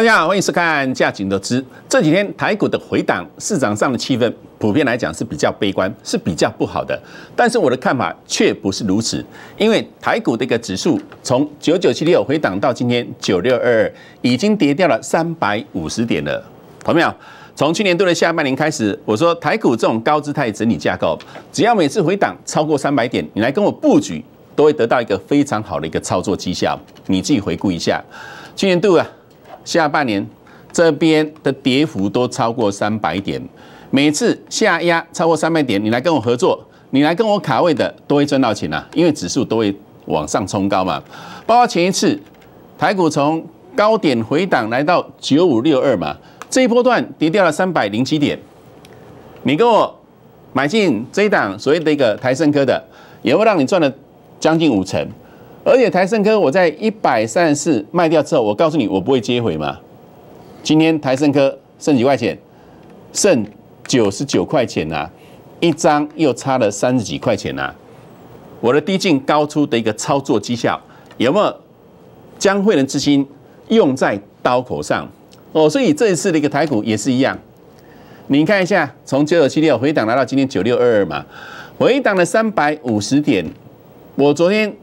大家好，欢迎收看《价值的知》。这几天台股的回档，市场上的气氛普遍来讲是比较悲观，是比较不好的。但是我的看法却不是如此，因为台股的一个指数从九九七六回档到今天九六二二，已经跌掉了三百五十点了。朋没有？从去年度的下半年开始，我说台股这种高姿态整理架构，只要每次回档超过三百点，你来跟我布局，都会得到一个非常好的一个操作绩效。你自己回顾一下，去年度啊。下半年这边的跌幅都超过三百点，每次下压超过三百点，你来跟我合作，你来跟我卡位的，都会赚到钱啊！因为指数都会往上冲高嘛。包括前一次台股从高点回档来到九五六二嘛，这一波段跌掉了三百零七点，你跟我买进这一档所谓的一个台盛科的，也会让你赚了将近五成。而且台盛科，我在一百三十四卖掉之后，我告诉你，我不会接回嘛。今天台盛科剩几块钱？剩九十九块钱呐，一张又差了三十几块钱呐。我的低进高出的一个操作绩效，有没有将会人之心用在刀口上？哦，所以这一次的一个台股也是一样。你看一下，从九九七六回档来到今天九六二二嘛，回档了三百五十点。我昨天。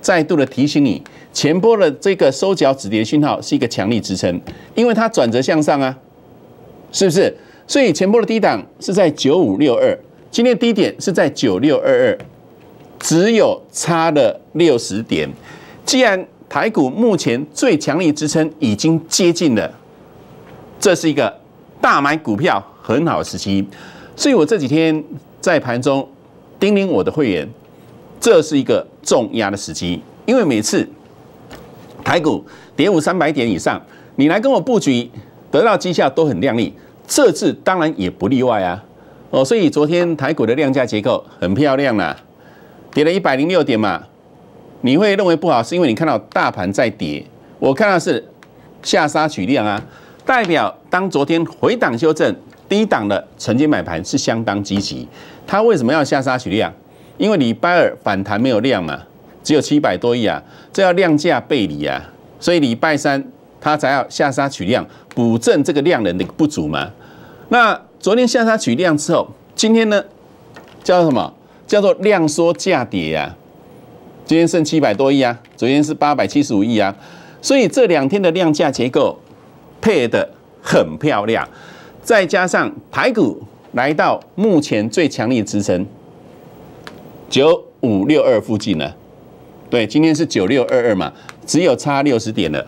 再度的提醒你，前波的这个收脚止跌讯号是一个强力支撑，因为它转折向上啊，是不是？所以前波的低档是在九五六二，今天低点是在九六二二，只有差了六十点。既然台股目前最强力支撑已经接近了，这是一个大买股票很好的时机。所以我这几天在盘中叮咛我的会员，这是一个。重压的时机，因为每次台股跌五三百点以上，你来跟我布局得到绩效都很亮丽，这次当然也不例外啊。哦，所以昨天台股的量价结构很漂亮啦，跌了一百零六点嘛。你会认为不好，是因为你看到大盘在跌，我看到是下杀取量啊，代表当昨天回档修正低档的承接买盘是相当积极。它为什么要下杀取量？因为礼拜二反弹没有量啊，只有七百多亿啊，这要量价背离啊，所以礼拜三它才要下杀取量，补正这个量能的不足嘛。那昨天下杀取量之后，今天呢叫什么？叫做量缩价跌呀。今天剩七百多亿啊，昨天是八百七十五亿啊，所以这两天的量价结构配的很漂亮，再加上台股来到目前最强力支撑。九五六二附近呢？对，今天是九六二二嘛，只有差六十点了。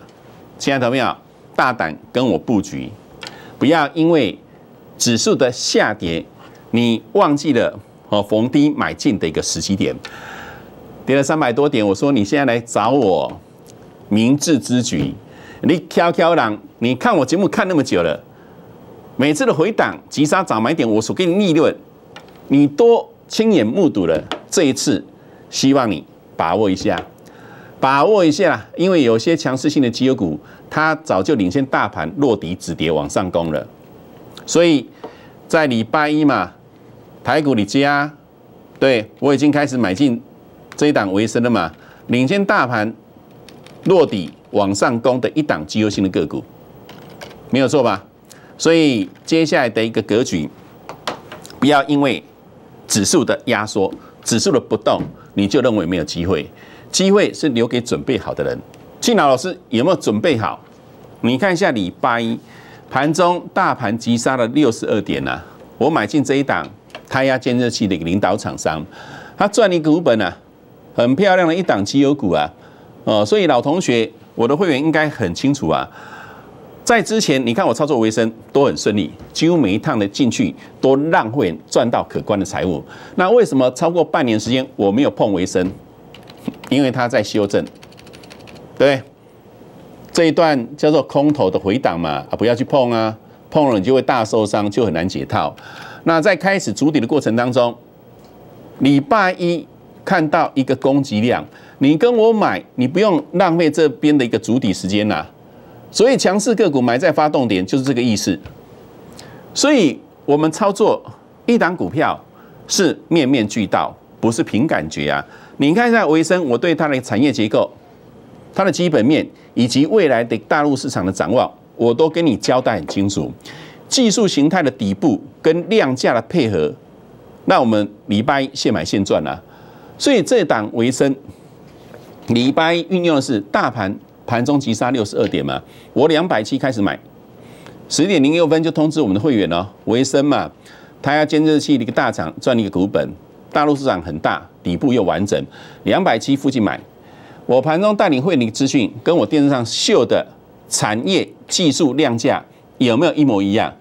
亲爱的朋友，大胆跟我布局？不要因为指数的下跌，你忘记了和逢低买进的一个时机点。跌了三百多点，我说你现在来找我，明智之举。你悄悄然，你看我节目看那么久了，每次的回档、急杀、早买点，我所给你逆论，你都亲眼目睹了。这一次，希望你把握一下，把握一下，因为有些强势性的绩优股，它早就领先大盘，落底止跌往上攻了，所以在礼拜一嘛，排骨你加，对我已经开始买进这一档维生了嘛，领先大盘落底往上攻的一档绩优性的个股，没有错吧？所以接下来的一个格局，不要因为指数的压缩。指数的不动，你就认为没有机会。机会是留给准备好的人。静老老师有没有准备好？你看一下礼拜一盘中大盘急杀的六十二点啊，我买进这一档胎压监测器的一个领导厂商，他赚一股本啊，很漂亮的一档机油股啊，哦，所以老同学，我的会员应该很清楚啊。在之前，你看我操作维生都很顺利，几乎每一趟的进去都让会员赚到可观的财务。那为什么超过半年时间我没有碰维生？因为它在修正，对，这一段叫做空头的回档嘛，啊，不要去碰啊，碰了你就会大受伤，就很难解套。那在开始筑底的过程当中，礼拜一看到一个攻击量，你跟我买，你不用浪费这边的一个筑底时间呐。所以强势个股埋在发动点就是这个意思。所以我们操作一档股票是面面俱到，不是凭感觉啊。你看一下维生，我对它的产业结构、它的基本面以及未来的大陆市场的展望，我都跟你交代很清楚。技术形态的底部跟量价的配合，那我们礼拜一现买现赚啊。所以这档维生，礼拜一运用的是大盘。盘中急杀六十二点嘛，我两百七开始买，十点零六分就通知我们的会员了，维生嘛，他要监测器的一个大厂赚了一个股本，大陆市场很大，底部又完整，两百七附近买，我盘中带领会的资讯，跟我电视上秀的产业技术量价有没有一模一样？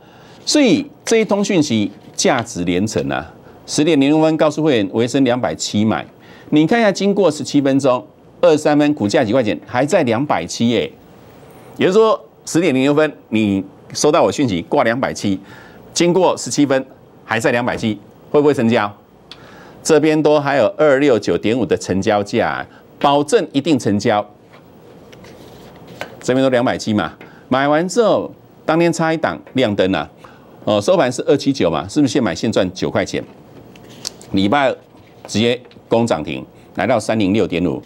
所以这一通讯息价值连城啊！十点零六分告诉会员维生两百七买，你看一下，经过十七分钟。二十三分，股价几块钱？还在两百七耶，也就是说十点零六分，你收到我讯息挂两百七，经过十七分还在两百七，会不会成交？这边都还有二六九点五的成交价，保证一定成交。这边都两百七嘛，买完之后当天差一档亮灯啊！哦，收盘是二七九嘛，是不是现买现赚九块钱？礼拜直接攻涨停，来到三零六点五。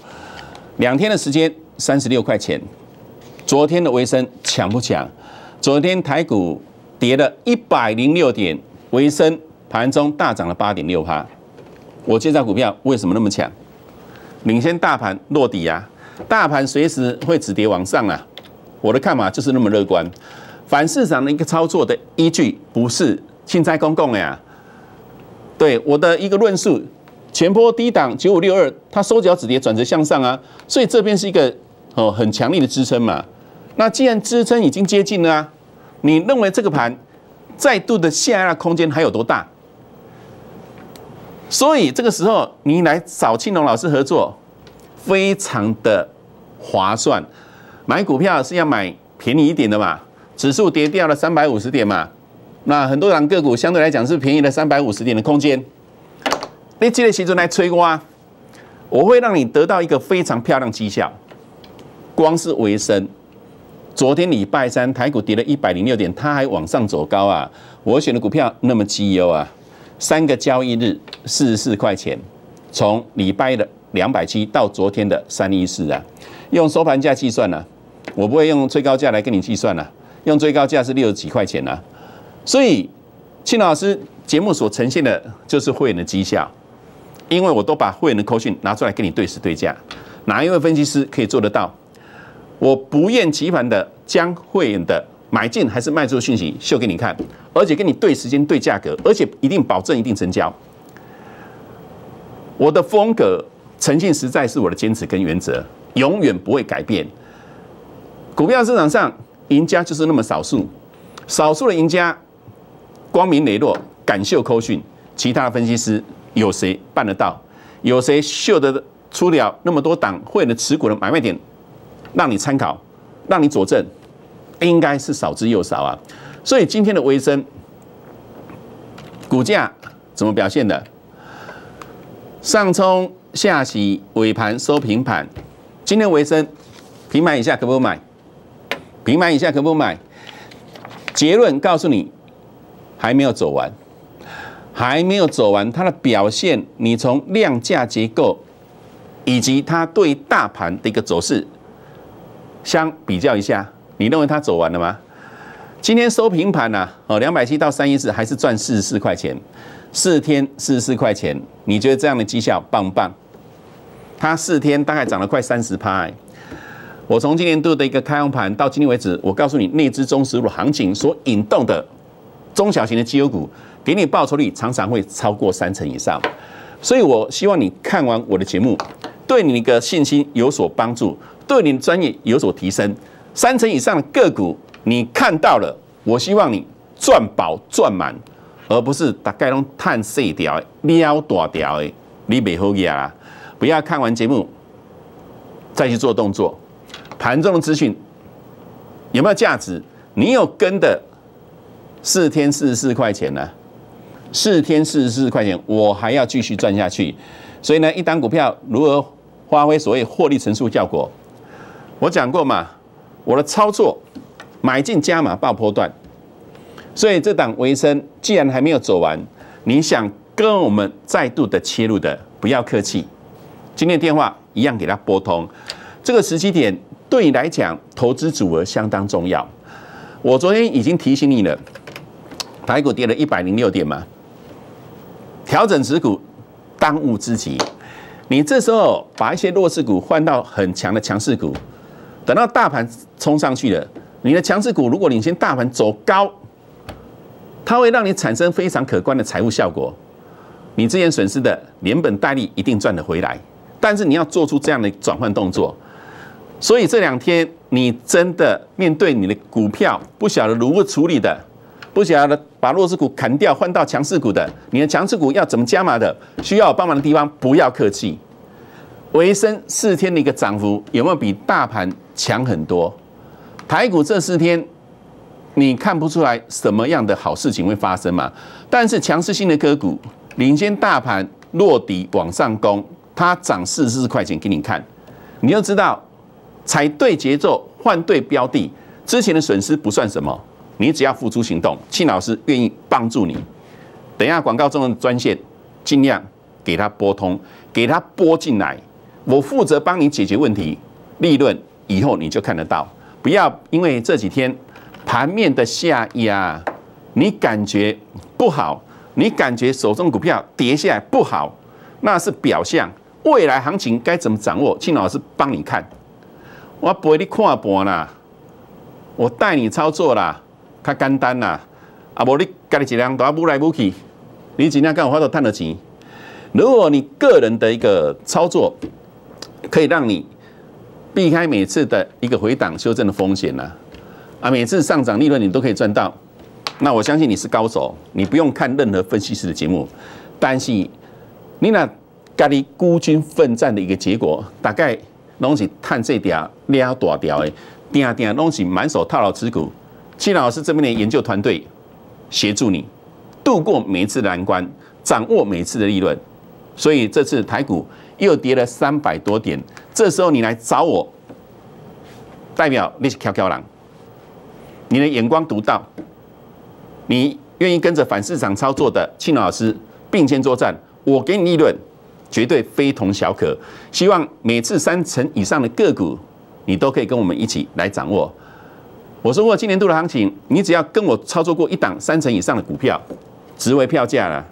两天的时间，三十六块钱。昨天的微升强不强？昨天台股跌了一百零六点，微升盘中大涨了八点六趴。我介绍股票为什么那么强？领先大盘落底呀，大盘随时会止跌往上啊。我的看法就是那么乐观。反市场的一个操作的依据不是清拆公共呀，对我的一个论述。前波低档九五六二，它收脚止跌，转折向上啊，所以这边是一个哦，很强力的支撑嘛。那既然支撑已经接近了啊，你认为这个盘再度的下压空间还有多大？所以这个时候你来找青龙老师合作，非常的划算。买股票是要买便宜一点的嘛，指数跌掉了三百五十点嘛，那很多档个股相对来讲是便宜了三百五十点的空间。你这个时中来催啊，我会让你得到一个非常漂亮绩效。光是维生，昨天礼拜三台股跌了一百零六点，它还往上走高啊！我选的股票那么绩优啊，三个交易日四十四块钱，从礼拜的两百七到昨天的三一四啊，用收盘价计算呢，我不会用最高价来跟你计算呢，用最高价是六十几块钱啊。所以庆老师节目所呈现的，就是会员的绩效。因为我都把会员的扣讯拿出来跟你对时对价，哪一位分析师可以做得到？我不厌其烦的将会员的买进还是卖出讯息秀给你看，而且跟你对时间对价格，而且一定保证一定成交。我的风格诚信实在是我的坚持跟原则，永远不会改变。股票市场上赢家就是那么少数，少数的赢家光明磊落，敢秀扣讯，其他的分析师。有谁办得到？有谁秀得出了那么多党会的持股的买卖点，让你参考，让你佐证？应该是少之又少啊！所以今天的微生股价怎么表现的？上冲下洗，尾盘收平盘。今天微升平盘以下可不可买，平盘以下可不可买。结论告诉你，还没有走完。还没有走完，它的表现，你从量价结构以及它对大盘的一个走势相比较一下，你认为它走完了吗？今天收平盘呐，哦，两百七到三一四，还是赚四十四块钱，四天四十四块钱，你觉得这样的绩效棒不棒？它四天大概涨了快三十趴。我从今年度的一个开盘到今天为止，我告诉你，内资中实股行情所引动的中小型的绩优股。给你报酬率常常会超过三成以上，所以我希望你看完我的节目，对你的信心有所帮助，对你的专业有所提升。三成以上的个股你看到了，我希望你赚饱赚满，而不是大概中探碎条、撩条掉。你别后呀，不要看完节目再去做动作。盘中的资讯有没有价值？你有跟的四天四十四块钱呢？四天四十四块钱，我还要继续赚下去。所以呢，一档股票如何发挥所谓获利乘数效果？我讲过嘛，我的操作买进加码爆破段。所以这档维生既然还没有走完，你想跟我们再度的切入的，不要客气。今天电话一样给他拨通。这个时机点对你来讲投资组合相当重要。我昨天已经提醒你了，台股跌了一百零六点嘛。调整持股当务之急，你这时候把一些弱势股换到很强的强势股，等到大盘冲上去了，你的强势股如果领先大盘走高，它会让你产生非常可观的财务效果，你之前损失的连本带利一定赚得回来。但是你要做出这样的转换动作，所以这两天你真的面对你的股票不晓得如何处理的，不晓得。把弱势股砍掉，换到强势股的。你的强势股要怎么加码的？需要我帮忙的地方，不要客气。维生四天的一个涨幅有没有比大盘强很多？台股这四天你看不出来什么样的好事情会发生嘛？但是强势性的个股领先大盘，落底往上攻，它涨四十四块钱给你看，你就知道踩对节奏，换对标的，之前的损失不算什么。你只要付出行动，庆老师愿意帮助你。等一下广告中的专线，尽量给他拨通，给他拨进来，我负责帮你解决问题。利润以后你就看得到。不要因为这几天盘面的下压，你感觉不好，你感觉手中股票跌下来不好，那是表象。未来行情该怎么掌握？庆老师帮你看。我陪你看盘啦，我带你操作啦。太简单呐，啊，无你家己尽量要不来不去，你尽量干我话头探得钱。如果你个人的一个操作可以让你避开每次的一个回档修正的风险呢、啊，每次上涨利润你都可以赚到，那我相信你是高手，你不用看任何分析师的节目，但是你那家己孤军奋战的一个结果，大概拢是探这条撩大条的，定定拢是满手套牢持股。青老师这边的研究团队协助你度过每一次难关，掌握每一次的利润。所以这次台股又跌了三百多点，这时候你来找我，代表你是 QQ 狼，你的眼光独到，你愿意跟着反市场操作的庆老师并肩作战，我给你利润绝对非同小可。希望每次三成以上的个股，你都可以跟我们一起来掌握。我说过，今年度的行情，你只要跟我操作过一档三成以上的股票，值回票价了。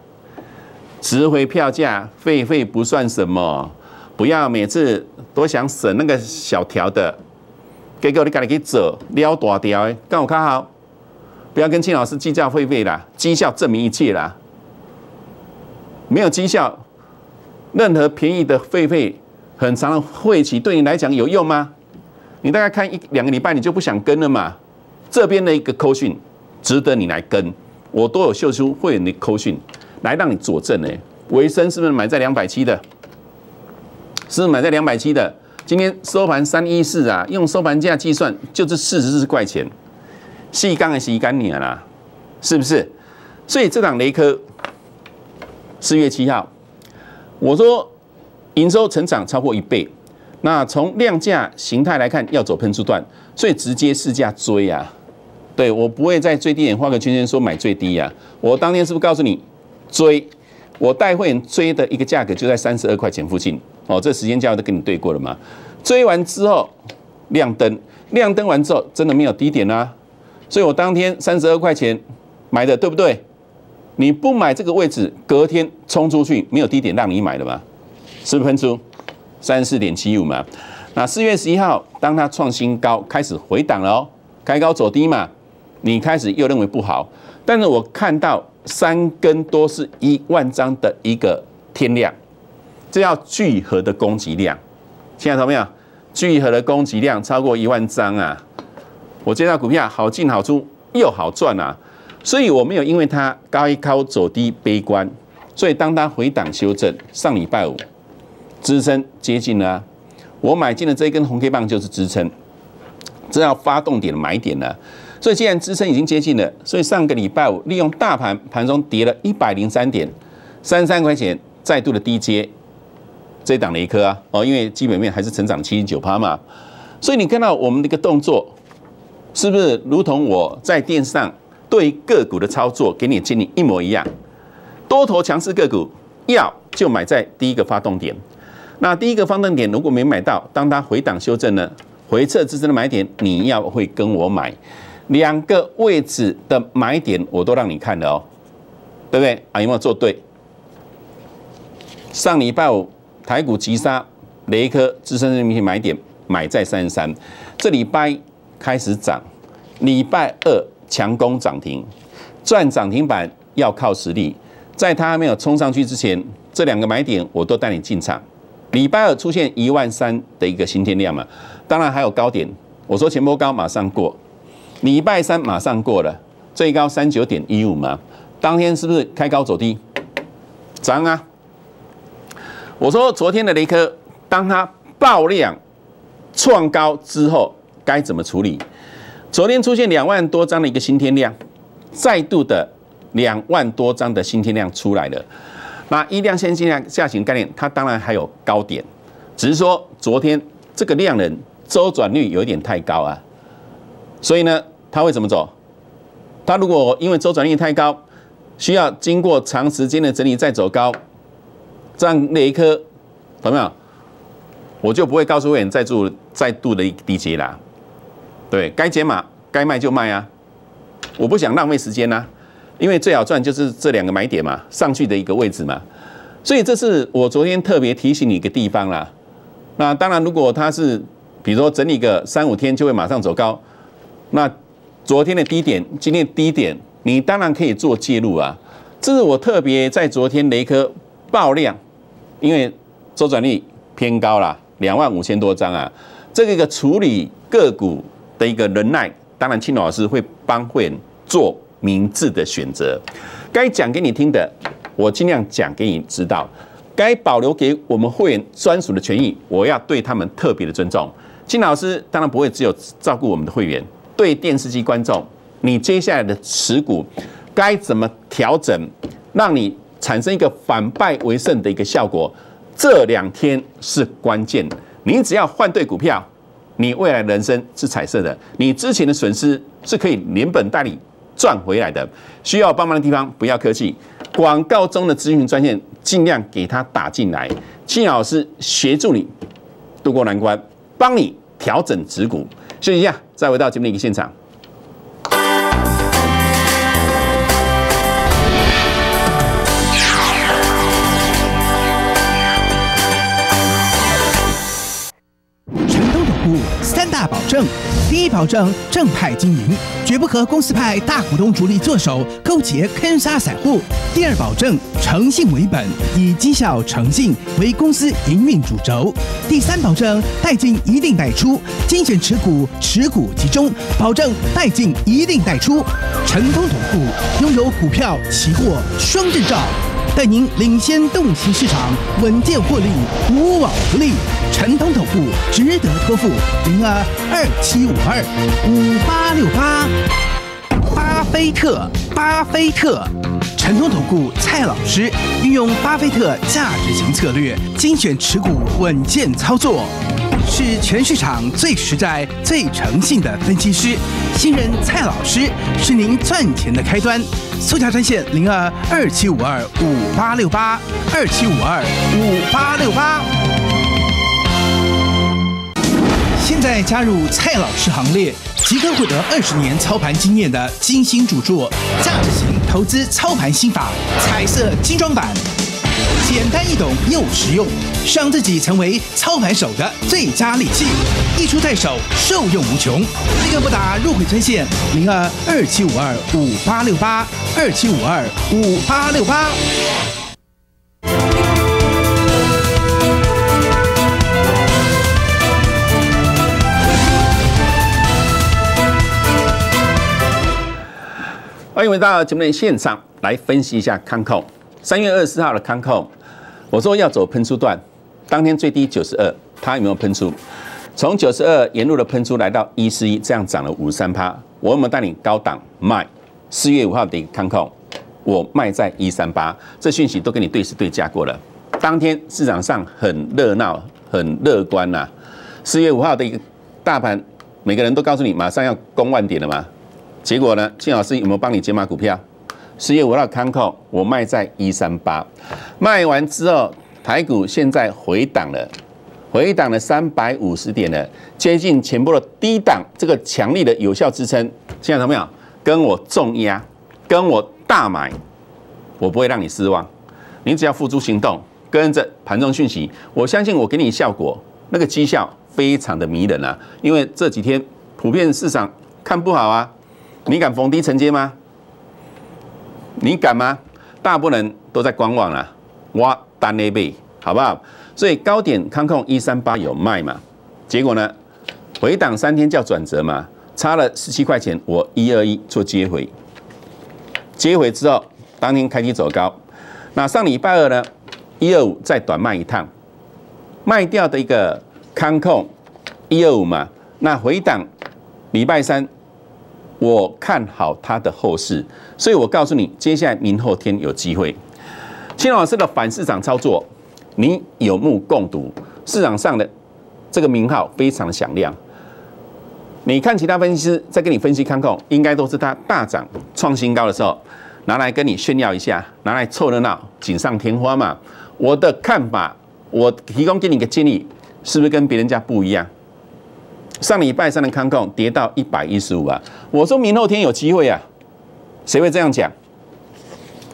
值回票价，费费不算什么，不要每次都想省那个小条的。给我你赶快去走，撩大条，跟我看好，不要跟庆老师计较费费啦，绩效证明一切啦。没有绩效，任何便宜的费费，很长的晦期对你来讲有用吗？你大概看一两个礼拜，你就不想跟了嘛。这边的一个扣讯值得你来跟，我都有秀出，会员的扣讯来让你佐证呢。维生是不是买在两百七的？是买在两百七的？今天收盘三一四啊，用收盘价计算就是四十四块钱，洗干净洗干净了啦，是不是？所以这档雷科四月七号，我说营收成长超过一倍，那从量价形态来看要走喷出段，所以直接试价追啊。对我不会在最低点画个圈圈说买最低呀。我当天是不是告诉你追？我带会员追的一个价格就在三十二块钱附近哦。这时间价我都跟你对过了嘛。追完之后亮灯，亮灯完之后真的没有低点啦。所以我当天三十二块钱买的对不对？你不买这个位置，隔天冲出去没有低点让你买的嘛？是不是喷出三十四点七五嘛？那四月十一号当它创新高开始回档了哦，开高走低嘛。你开始又认为不好，但是我看到三根多是一万张的一个天量，这叫聚合的供给量。现在看没有？聚合的供给量超过一万张啊！我见到股票好进好出又好赚啊，所以我没有因为它高一高走低悲观。所以当它回档修正，上礼拜五支撑接近了，我买进了这一根红 K 棒就是支撑，这要发动点的买点呢。所以，既然支撑已经接近了，所以上个礼拜五利用大盘盘中跌了一百零三点三三块钱，再度的低接这档的一颗啊。哦，因为基本面还是成长七点九趴嘛。所以你看到我们的一个动作，是不是如同我在电视上对个股的操作给你建议一模一样？多头强势个股要就买在第一个发动点，那第一个方正点如果没买到，当它回档修正呢，回撤支撑的买点你要会跟我买。两个位置的买点我都让你看了哦，对不对？啊，有没有做对？上礼拜五台股急杀，雷科资深人民币买点买在三十三，这礼拜开始涨，礼拜二强攻涨停，赚涨停板要靠实力，在它还没有冲上去之前，这两个买点我都带你进场。礼拜二出现一万三的一个新天量嘛，当然还有高点，我说前波高马上过。礼拜三马上过了，最高三九点一五嘛，当天是不是开高走低？涨啊！我说昨天的雷科，当它爆量创高之后，该怎么处理？昨天出现两万多张的一个新天量，再度的两万多张的新天量出来了。那一量线迹量下行概念，它当然还有高点，只是说昨天这个量能周转率有点太高啊，所以呢。它会怎么走？它如果因为周转率太高，需要经过长时间的整理再走高，这样那一颗懂没有？我就不会告诉员再做再度的一个低阶啦。对该解码该卖就卖啊，我不想浪费时间呐，因为最好赚就是这两个买点嘛，上去的一个位置嘛。所以这是我昨天特别提醒你一个地方啦。那当然，如果它是比如说整理个三五天就会马上走高，那。昨天的低点，今天低点，你当然可以做介入啊。这是我特别在昨天雷科爆量，因为周转率偏高啦，两万五千多张啊。这个一个处理个股的一个能耐，当然青龙老师会帮会员做明智的选择。该讲给你听的，我尽量讲给你知道。该保留给我们会员专属的权益，我要对他们特别的尊重。青老师当然不会只有照顾我们的会员。对电视机观众，你接下来的持股该怎么调整，让你产生一个反败为胜的一个效果？这两天是关键你只要换对股票，你未来人生是彩色的，你之前的损失是可以连本带利赚回来的。需要帮忙的地方不要客气，广告中的咨询专线尽量给他打进来，请老师协助你渡过难关，帮你调整持股。试一下，再回到节目的一个现场。证，第一保证正派经营，绝不和公司派大股东主力做手勾结坑杀散户。第二保证诚信为本，以绩效诚信为公司营运主轴。第三保证代进一定代出，精选持股，持股集中，保证代进一定代出，成功同户拥有股票期货双证照。带您领先洞悉市场，稳健获利，无往不利。辰通投顾值得托付，零二二七五二五八六八，巴菲特，巴菲特。成功投顾蔡老师运用巴菲特价值型策略，精选持股稳健操作，是全市场最实在、最诚信的分析师。新人蔡老师是您赚钱的开端，速加专线零二二七五二五八六八二七五二五八六八。现在加入蔡老师行列，即可获得二十年操盘经验的精心主作《价值型投资操盘心法》彩色精装版，简单易懂又实用，让自己成为操盘手的最佳利器，一出在手，受用无穷。立刻拨打入会专线零二二七五二五八六八二七五二五八六八。欢迎回到节目现场，来分析一下康控。三月二十四号的康控，我说要走喷出段，当天最低九十二，它有没有喷出？从九十二沿路的喷出来到一四一，这样涨了五三趴。我有没有带你高档卖？四月五号的康控，我卖在一三八，这讯息都跟你对时对价过了。当天市场上很热闹，很乐观呐。四月五号的一个大盘，每个人都告诉你马上要攻万点了吗？结果呢？金老师有没有帮你解码股票？十月五号看扣，我卖在一三八，卖完之后，台股现在回档了，回档了三百五十点了，接近前波的低档，这个强力的有效支撑，在到没有？跟我重压，跟我大买，我不会让你失望。你只要付诸行动，跟着盘中讯息，我相信我给你效果，那个绩效非常的迷人啊！因为这几天普遍市场看不好啊。你敢逢低承接吗？你敢吗？大部分人都在观望啦，我大 A 背，好不好？所以高点康控一三八有卖嘛？结果呢？回档三天叫转折嘛，差了十七块钱，我一二一做接回。接回之后，当天开机走高。那上礼拜二呢？一二五再短卖一趟，卖掉的一个康控一二五嘛。那回档礼拜三。我看好他的后市，所以我告诉你，接下来明后天有机会。金老师的反市场操作，你有目共睹，市场上的这个名号非常的响亮。你看其他分析师在跟你分析看空，应该都是他大涨创新高的时候拿来跟你炫耀一下，拿来凑热闹，锦上添花嘛。我的看法，我提供给你个建议，是不是跟别人家不一样？上礼拜三的康控跌到一百一十五啊，我说明后天有机会啊，谁会这样讲？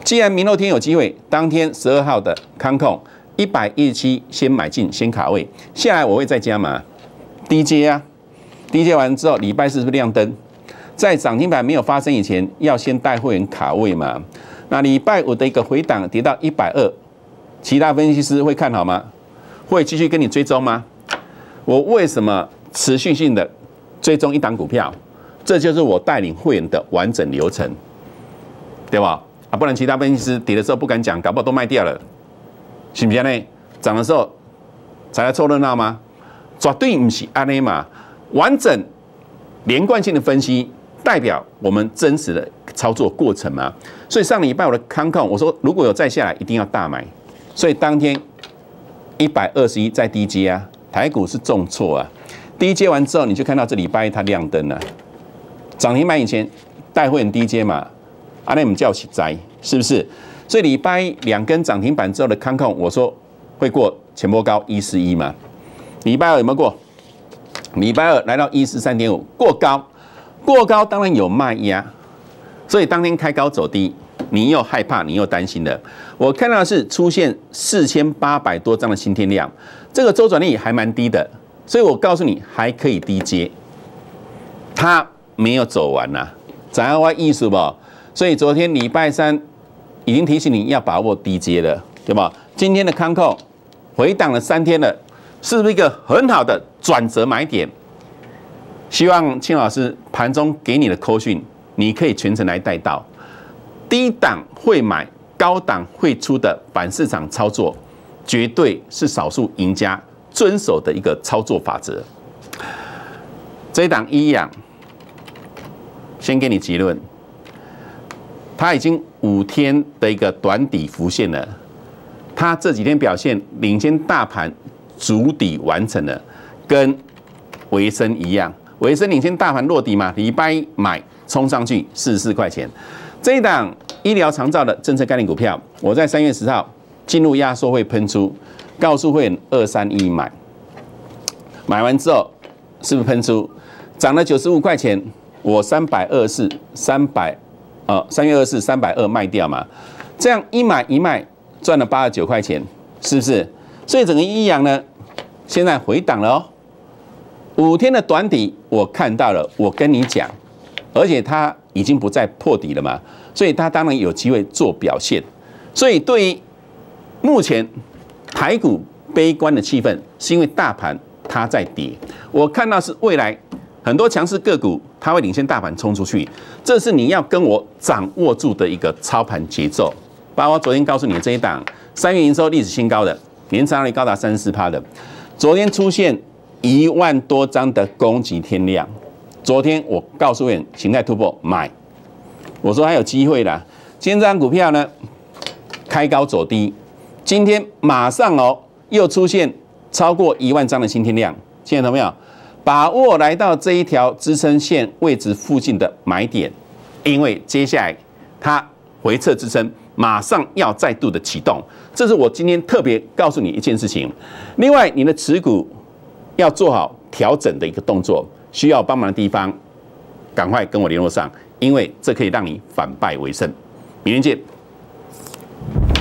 既然明后天有机会，当天十二号的康控一百一十七先买进先卡位，下来我会再加嘛，低阶啊，低阶完之后礼拜四是不是亮灯？在涨停板没有发生以前，要先带会员卡位嘛。那礼拜五的一个回档跌到一百二，其他分析师会看好吗？会继续跟你追踪吗？我为什么？持续性的追踪一档股票，这就是我带领会员的完整流程，对吧？啊，不然其他分析师跌的时候不敢讲，搞不好都卖掉了，是不是呢？涨的时候才来凑热闹吗？绝对不是安尼嘛，完整连贯性的分析代表我们真实的操作过程嘛。所以上礼拜我的康康，我说如果有再下来，一定要大买。所以当天一百二十一在低阶啊，台股是重挫啊。低阶接完之后，你就看到这礼拜一它亮灯了，涨停板以前带会很低接嘛，阿内姆叫起灾是不是？所以礼拜两根涨停板之后的康控，我说会过前波高一十一嘛？礼拜二有没有过？礼拜二来到一十三点五，过高，过高当然有卖压，所以当天开高走低，你又害怕，你又担心的。我看到是出现四千八百多张的新天量，这个周转率还蛮低的。所以我告诉你，还可以低接，它没有走完呐，怎样歪意思不？所以昨天礼拜三已经提醒你要把握低接了，对吧？今天的康控回档了三天了，是不是一个很好的转折买点？希望庆老师盘中给你的口讯，你可以全程来带到。低档会买，高档会出的反市场操作，绝对是少数赢家。遵守的一个操作法则，这一档一样，先给你结论。它已经五天的一个短底浮现了，它这几天表现领先大盘，足底完成了，跟维生一样，维生领先大盘落底嘛，礼拜一买冲上去四十四块钱，这一档医疗长照的政策概念股票，我在三月十号进入压缩会喷出。告诉会员二三一买，买完之后是不是喷出涨了九十五块钱？我三百二四三百，呃，三月二四三百二卖掉嘛，这样一买一卖赚了八十九块钱，是不是？所以整个一阳呢，现在回档了哦，五天的短底我看到了，我跟你讲，而且它已经不再破底了嘛，所以它当然有机会做表现。所以对于目前。台股悲观的气氛，是因为大盘它在跌。我看到是未来很多强势个股，它会领先大盘冲出去，这是你要跟我掌握住的一个操盘节奏。包括昨天告诉你的这一档三月营收历史新高，的年增长率高达三十四趴的，昨天出现一万多张的攻击天量。昨天我告诉你形态突破买，我说还有机会啦。今天这股票呢，高走低，今天马上哦，又出现超过一万张的新天量，在到没有？把握来到这一条支撑线位置附近的买点，因为接下来它回撤支撑马上要再度的启动。这是我今天特别告诉你一件事情。另外，你的持股要做好调整的一个动作，需要帮忙的地方赶快跟我联络上，因为这可以让你反败为胜。明天见。